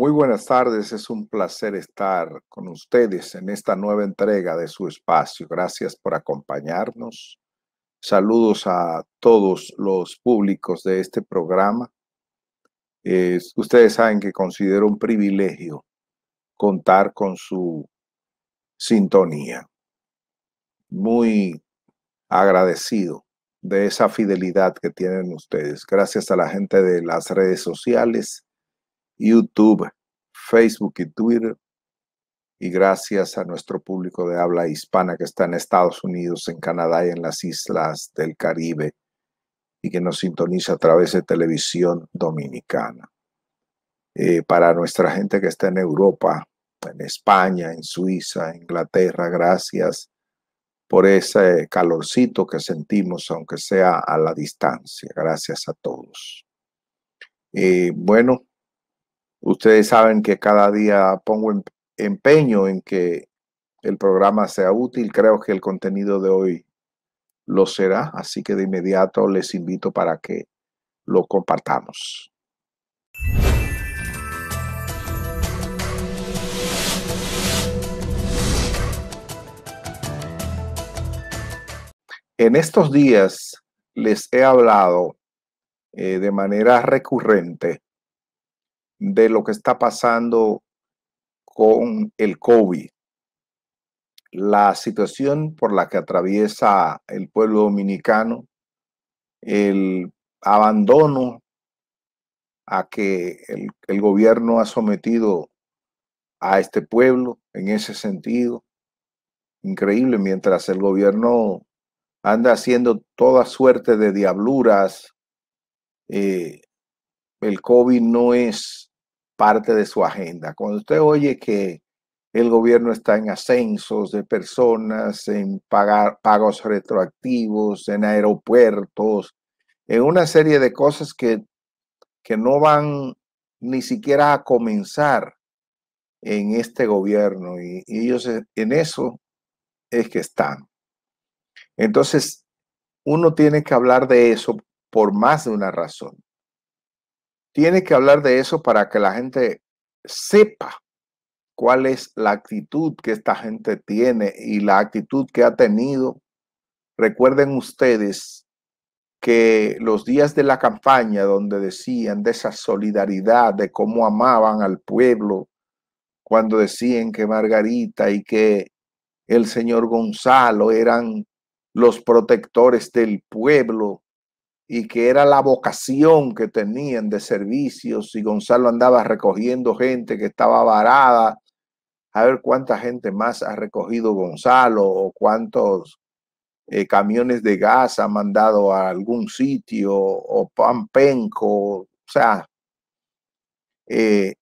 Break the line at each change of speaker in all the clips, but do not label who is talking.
Muy buenas tardes, es un placer estar con ustedes en esta nueva entrega de su espacio. Gracias por acompañarnos. Saludos a todos los públicos de este programa. Eh, ustedes saben que considero un privilegio contar con su sintonía. Muy agradecido de esa fidelidad que tienen ustedes. Gracias a la gente de las redes sociales YouTube, Facebook y Twitter. Y gracias a nuestro público de habla hispana que está en Estados Unidos, en Canadá y en las islas del Caribe y que nos sintoniza a través de televisión dominicana. Eh, para nuestra gente que está en Europa, en España, en Suiza, en Inglaterra, gracias por ese calorcito que sentimos, aunque sea a la distancia. Gracias a todos. Eh, bueno, Ustedes saben que cada día pongo em-, empeño en que el programa sea útil. Creo que el contenido de hoy lo será, así que de inmediato les invito para que lo compartamos. En estos días les he hablado eh, de manera recurrente de lo que está pasando con el COVID, la situación por la que atraviesa el pueblo dominicano, el abandono a que el, gobierno ha sometido a este pueblo en ese sentido. Increíble, mientras el gobierno anda haciendo toda suerte de diabluras, eh, el COVID no es parte de su agenda. Cuando usted oye que el gobierno está en ascensos de personas, en pagar, pagos retroactivos, en aeropuertos, en una serie de cosas que, que no van ni siquiera a comenzar en este gobierno y, y ellos en eso es que están. Entonces, uno tiene que hablar de eso por más de una razón. Tiene que hablar de eso para que la gente sepa cuál es la actitud que esta gente tiene y la actitud que ha tenido. Recuerden ustedes que los días de la campaña donde decían de esa solidaridad, de cómo amaban al pueblo, cuando decían que Margarita y que el señor Gonzalo eran los protectores del pueblo, y que era la vocación que tenían de servicios y Gonzalo andaba recogiendo gente que estaba varada. A ver cuánta gente más ha recogido Gonzalo o cuántos eh, camiones de gas ha mandado a algún sitio o Pampenco. O sea, eh,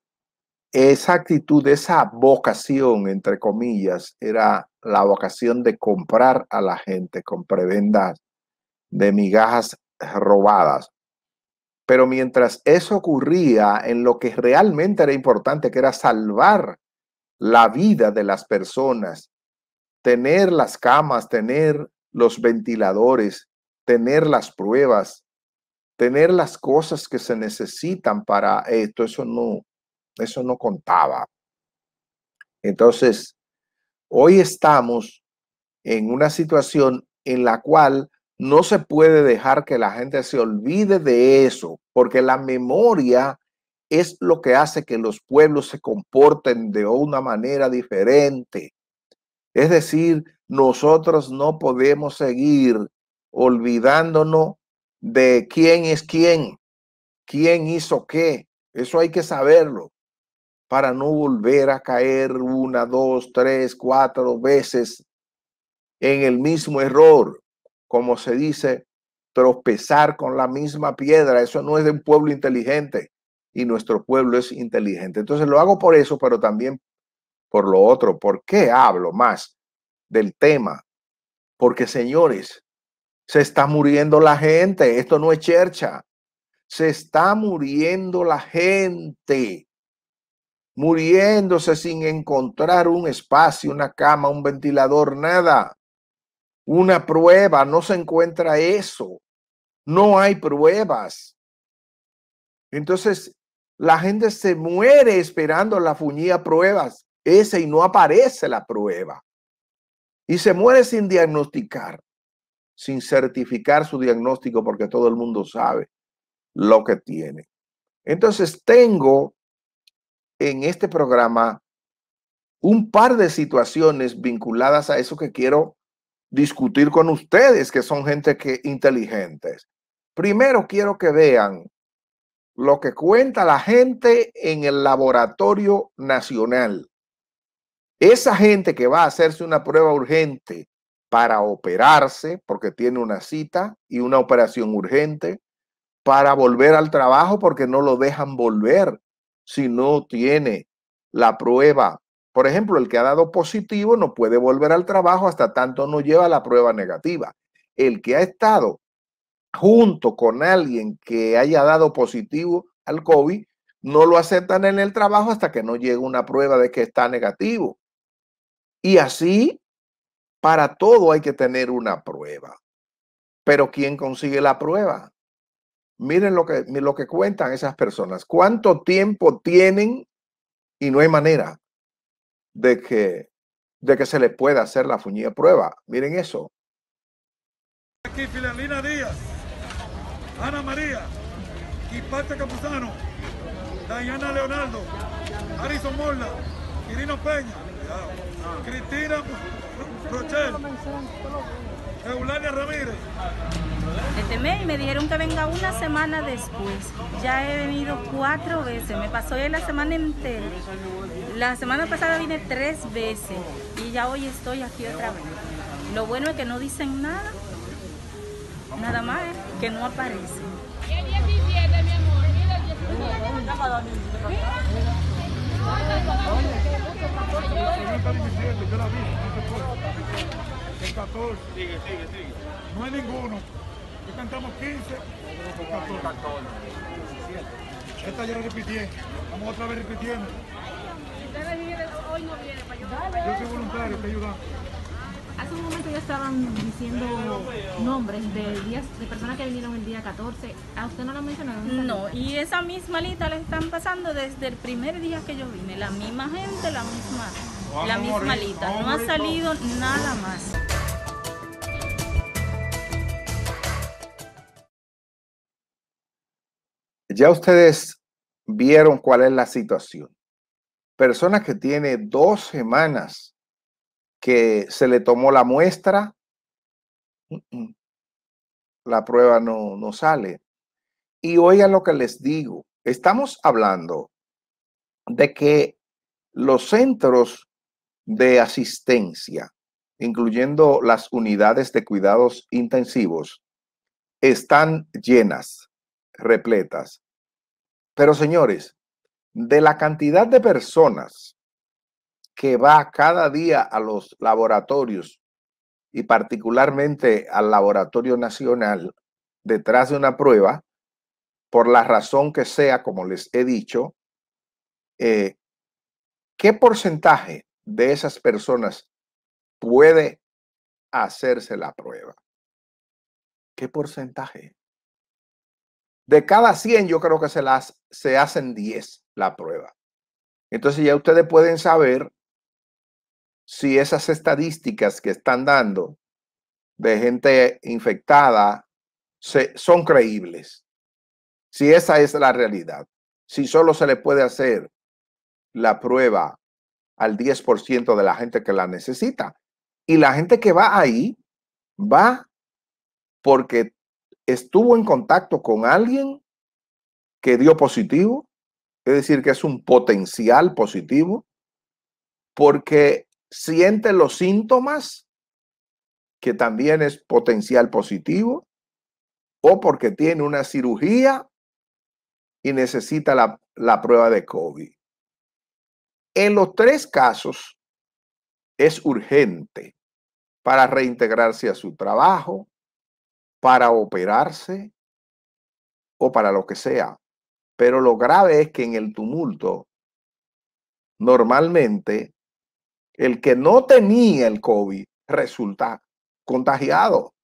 esa actitud, esa vocación, entre comillas, era la vocación de comprar a la gente con prebendas de migajas robadas. Pero mientras eso ocurría, en lo que realmente era importante, que era salvar la vida de las personas, tener las camas, tener los ventiladores, tener las pruebas, tener las cosas que se necesitan para esto, eso no, eso no contaba. Entonces, hoy estamos en una situación en la cual no se puede dejar que la gente se olvide de eso, porque la memoria es lo que hace que los pueblos se comporten de una manera diferente. Es decir, nosotros no podemos seguir olvidándonos de quién es quién, quién hizo qué. Eso hay que saberlo para no volver a caer una, dos, tres, cuatro veces en el mismo error como se dice, tropezar con la misma piedra. Eso no es de un pueblo inteligente y nuestro pueblo es inteligente. Entonces lo hago por eso, pero también por lo otro. ¿Por qué hablo más del tema? Porque, señores, se está muriendo la gente. Esto no es chercha. Se está muriendo la gente. Muriéndose sin encontrar un espacio, una cama, un ventilador, nada una prueba, no se encuentra eso. No hay pruebas. Entonces, la gente se muere esperando la fuñía pruebas, Esa y no aparece la prueba. Y se muere sin diagnosticar, sin certificar su diagnóstico porque todo el mundo sabe lo que tiene. Entonces, tengo en este programa un par de situaciones vinculadas a eso que quiero discutir con ustedes, que son gente que, inteligentes. Primero quiero que vean lo que cuenta la gente en el laboratorio nacional. Esa gente que va a hacerse una prueba urgente para operarse, porque tiene una cita y una operación urgente, para volver al trabajo, porque no lo dejan volver si no tiene la prueba por ejemplo, el que ha dado positivo no puede volver al trabajo hasta tanto no lleva la prueba negativa. El que ha estado junto con alguien que haya dado positivo al COVID, no lo aceptan en el trabajo hasta que no llegue una prueba de que está negativo. Y así, para todo hay que tener una prueba. Pero ¿quién consigue la prueba? Miren lo que, lo que cuentan esas personas. ¿Cuánto tiempo tienen? Y no hay manera de que, de que se le pueda hacer la fuñida prueba. Miren eso. Aquí Filanlina Díaz, Ana María, Quipata Capuzano, Dayana Leonardo, Arison Morla, Quirino Peña, Cristina Rochelle. Eulalia Ramírez. Este mes me dijeron que venga una semana después. Ya he venido cuatro veces. Me pasó ya la semana entera. La semana pasada vine tres veces y ya hoy estoy aquí otra vez. Lo bueno es que no dicen nada. Nada más ¿eh? que no aparecen. 14. Sigue, sigue, sigue. No hay ninguno. Ya cantamos 15 Esta ya la repití. Vamos otra vez repitiendo. hoy no viene para Yo soy voluntario, te ayuda Hace un momento ya estaban diciendo nombres de de personas que vinieron el día 14. ¿A usted no lo mencionaron? No, y esa misma lista la están pasando desde el primer día que yo vine. La misma gente, la misma, la misma lita. No ha salido nada más. ya ustedes vieron cuál es la situación. Persona que tiene dos semanas que se le tomó la muestra, mm, mm, la prueba no, no sale. Y oigan lo que les digo. Estamos hablando de que los centros de asistencia, incluyendo las unidades de cuidados intensivos, están llenas, repletas. Pero señores, de la cantidad de personas que va cada día a los laboratorios y particularmente al Laboratorio Nacional detrás de una prueba, por la razón que sea, como les he dicho, eh, ¿qué porcentaje de esas personas puede hacerse la prueba? ¿Qué porcentaje? De cada 100, yo creo que se, las, se hacen 10 la prueba. Entonces ya ustedes pueden saber si esas estadísticas que están dando de gente infectada se, son creíbles, si esa es la realidad, si solo se le puede hacer la prueba al 10% de la gente que la necesita. Y la gente que va ahí va porque estuvo en contacto con alguien que dio positivo, es decir, que es un potencial positivo, porque siente los síntomas, que también es potencial positivo, o porque tiene una cirugía y necesita la, prueba de COVID. En los tres casos es urgente para reintegrarse a su trabajo, para operarse o para lo que sea. Pero lo grave es que en el tumulto, normalmente, el que no tenía el COVID resulta contagiado.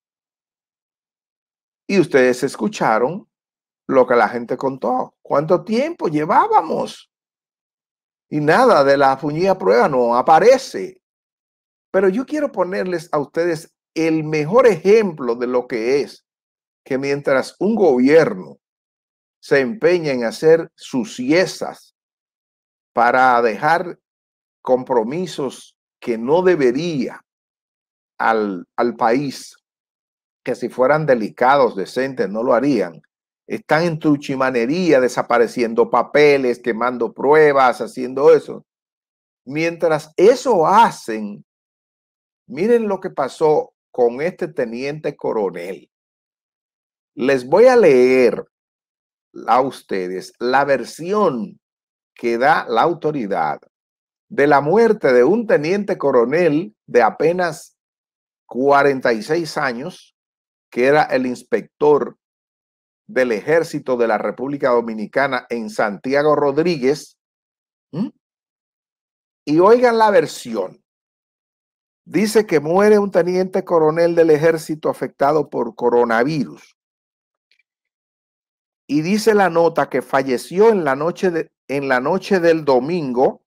Y ustedes escucharon lo que la gente contó. ¿Cuánto tiempo llevábamos? Y nada de la puñilla prueba no aparece. Pero yo quiero ponerles a ustedes el mejor ejemplo de lo que es que mientras un gobierno se empeña en hacer sus para dejar compromisos que no debería al, al país, que si fueran delicados, decentes, no lo harían, están en truchimanería, desapareciendo papeles, quemando pruebas, haciendo eso. Mientras eso hacen, miren lo que pasó con este teniente coronel. Les voy a leer a ustedes la versión que da la autoridad de la muerte de un teniente coronel de apenas 46 años, que era el inspector del ejército de la República Dominicana en Santiago Rodríguez. Y oigan la versión. Dice que muere un teniente coronel del ejército afectado por coronavirus. Y dice la nota que falleció en la noche, en la noche del domingo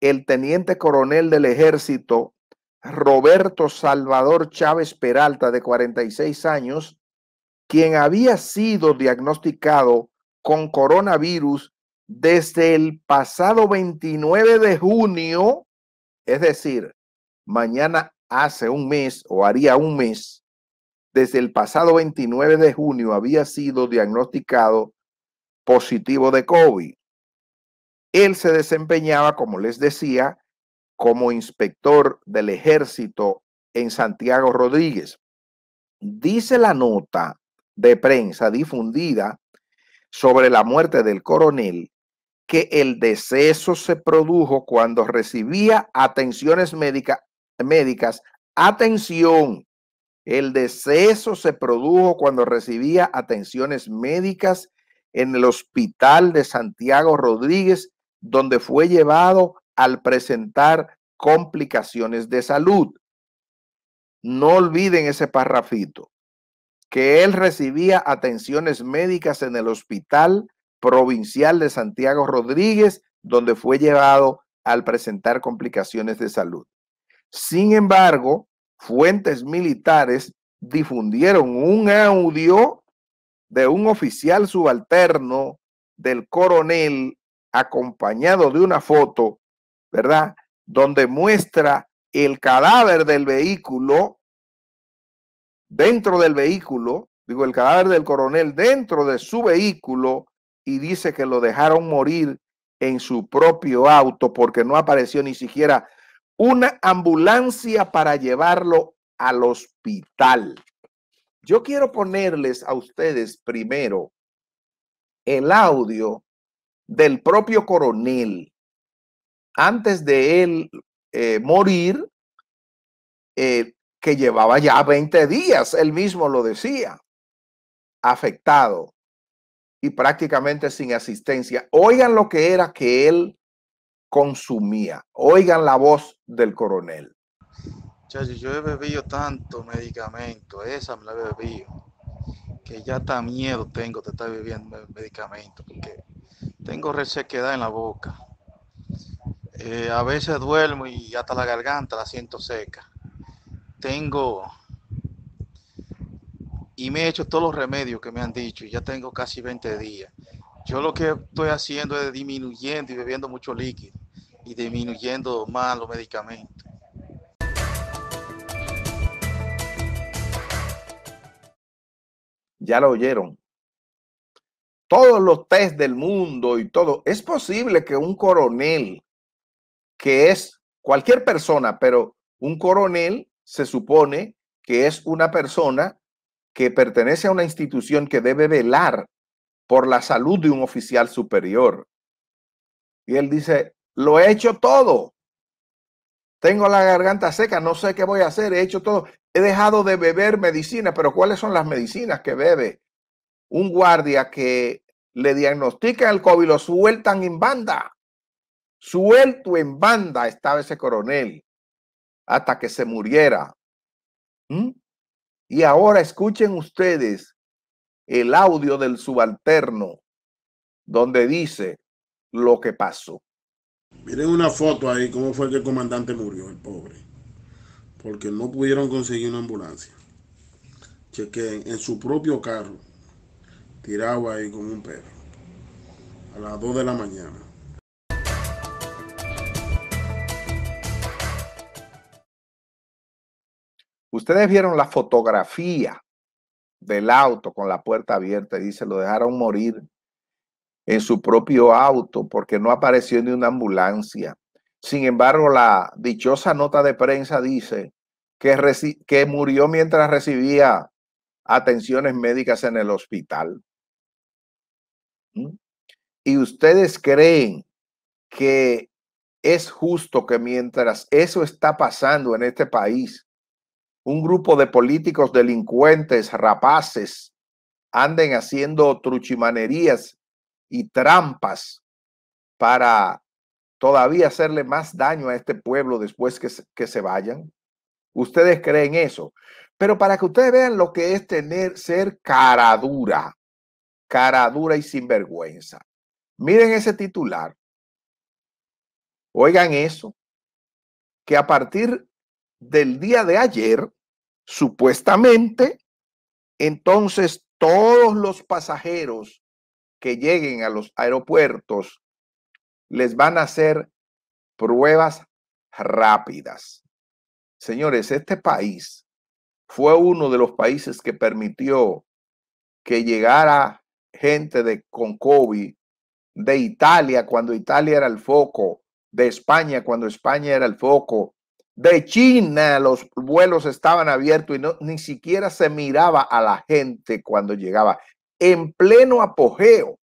el teniente coronel del ejército Roberto Salvador Chávez Peralta, de 46 años, quien había sido diagnosticado con coronavirus desde el pasado 29 de junio, es decir, mañana hace un mes o haría un mes, desde el pasado 29 de junio había sido diagnosticado positivo de COVID. Él se desempeñaba, como les decía, como inspector del ejército en Santiago Rodríguez. Dice la nota de prensa difundida sobre la muerte del coronel que el deceso se produjo cuando recibía atenciones médicas médicas. Atención, el deceso se produjo cuando recibía atenciones médicas en el hospital de Santiago Rodríguez, donde fue llevado al presentar complicaciones de salud. No olviden ese parrafito, que él recibía atenciones médicas en el hospital provincial de Santiago Rodríguez, donde fue llevado al presentar complicaciones de salud. Sin embargo, fuentes militares difundieron un audio de un oficial subalterno del coronel acompañado de una foto, ¿verdad? Donde muestra el cadáver del vehículo dentro del vehículo, digo, el cadáver del coronel dentro de su vehículo y dice que lo dejaron morir en su propio auto porque no apareció ni siquiera una ambulancia para llevarlo al hospital. Yo quiero ponerles a ustedes primero el audio del propio coronel. Antes de él eh, morir, eh, que llevaba ya 20 días, él mismo lo decía, afectado y prácticamente sin asistencia. Oigan lo que era que él consumía. Oigan la voz del coronel. yo he bebido tanto medicamento, esa me la he bebido, que ya está miedo tengo de estar bebiendo medicamento, porque tengo resequedad en la boca. Eh, a veces duermo y hasta la garganta la siento seca. Tengo y me he hecho todos los remedios que me han dicho y ya tengo casi 20 días. Yo lo que estoy haciendo es disminuyendo y bebiendo mucho líquido y disminuyendo más los medicamentos. Ya lo oyeron. Todos los test del mundo y todo. Es posible que un coronel, que es cualquier persona, pero un coronel se supone que es una persona que pertenece a una institución que debe velar por la salud de un oficial superior. Y él dice, lo he hecho todo. Tengo la garganta seca, no sé qué voy a hacer, he hecho todo. He dejado de beber medicina, pero ¿cuáles son las medicinas que bebe? Un guardia que le diagnostican el COVID, lo sueltan en banda. Suelto en banda estaba ese coronel hasta que se muriera. ¿Mm? Y ahora escuchen ustedes el audio del subalterno donde dice lo que pasó. Miren una foto ahí, cómo fue que el comandante murió, el pobre. Porque no pudieron conseguir una ambulancia. Chequen, en su propio carro, tirado ahí con un perro. A las 2 de la mañana. Ustedes vieron la fotografía del auto con la puerta abierta y se lo dejaron morir en su propio auto porque no apareció ni una ambulancia. Sin embargo, la dichosa nota de prensa dice que, que murió mientras recibía atenciones médicas en el hospital. ¿Mm? Y ustedes creen que es justo que mientras eso está pasando en este país, un grupo de políticos delincuentes, rapaces, anden haciendo truchimanerías y trampas para todavía hacerle más daño a este pueblo después que se, vayan? Ustedes creen eso. Pero para que ustedes vean lo que es tener, ser cara dura, cara dura y sinvergüenza. Miren ese titular. Oigan eso, que a partir del día de ayer, supuestamente, entonces todos los pasajeros que lleguen a los aeropuertos les van a hacer pruebas rápidas. Señores, este país fue uno de los países que permitió que llegara gente de, con COVID de Italia cuando Italia era el foco, de España cuando España era el foco, de China los vuelos estaban abiertos y no, ni siquiera se miraba a la gente cuando llegaba en pleno apogeo.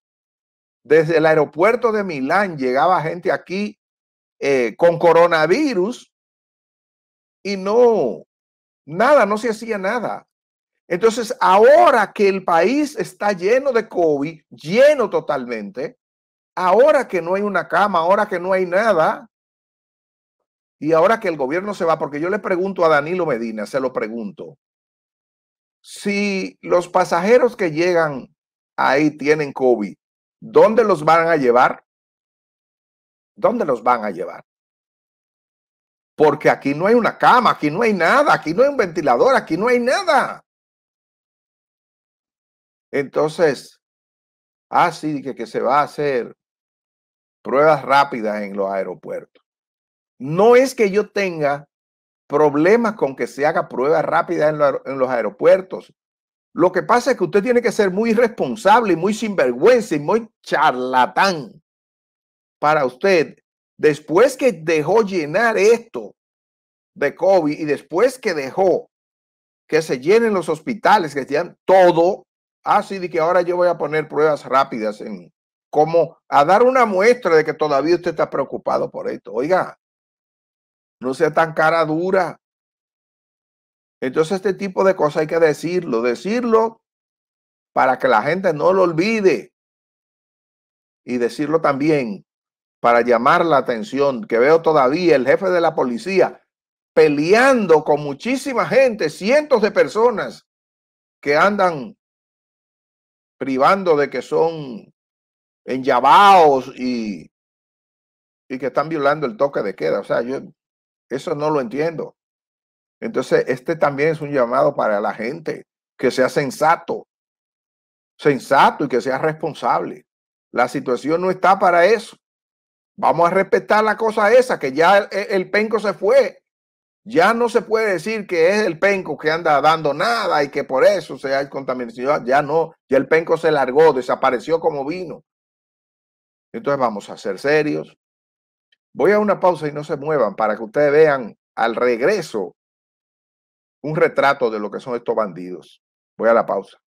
Desde el aeropuerto de Milán llegaba gente aquí eh, con coronavirus y no, nada, no se hacía nada. Entonces, ahora que el país está lleno de COVID, lleno totalmente, ahora que no hay una cama, ahora que no hay nada, y ahora que el gobierno se va, porque yo le pregunto a Danilo Medina, se lo pregunto, si los pasajeros que llegan ahí tienen COVID, ¿dónde los van a llevar? ¿Dónde los van a llevar? Porque aquí no hay una cama, aquí no hay nada, aquí no hay un ventilador, aquí no hay nada. Entonces, así ah, que, que se va a hacer pruebas rápidas en los aeropuertos. No es que yo tenga problemas con que se haga pruebas rápidas en, los aeropuertos. Lo que pasa es que usted tiene que ser muy responsable y muy sinvergüenza y muy charlatán para usted. Después que dejó llenar esto de COVID y después que dejó que se llenen los hospitales, que sean todo, así ah, de que ahora yo voy a poner pruebas rápidas en como a dar una muestra de que todavía usted está preocupado por esto. Oiga, no sea tan cara dura. Entonces este tipo de cosas hay que decirlo, decirlo para que la gente no lo olvide y decirlo también para llamar la atención, que veo todavía el jefe de la policía peleando con muchísima gente, cientos de personas que andan privando de que son enllavados y, y que están violando el toque de queda. O sea, yo, eso no lo entiendo. Entonces, este también es un llamado para la gente, que sea sensato, sensato y que sea responsable. La situación no está para eso. Vamos a respetar la cosa esa, que ya el, penco se fue. Ya no se puede decir que es el penco que anda dando nada y que por eso se el contaminación. Ya no, ya el penco se largó, desapareció como vino. Entonces vamos a ser serios, Voy a una pausa y no se muevan para que ustedes vean al regreso un retrato de lo que son estos bandidos. Voy a la pausa.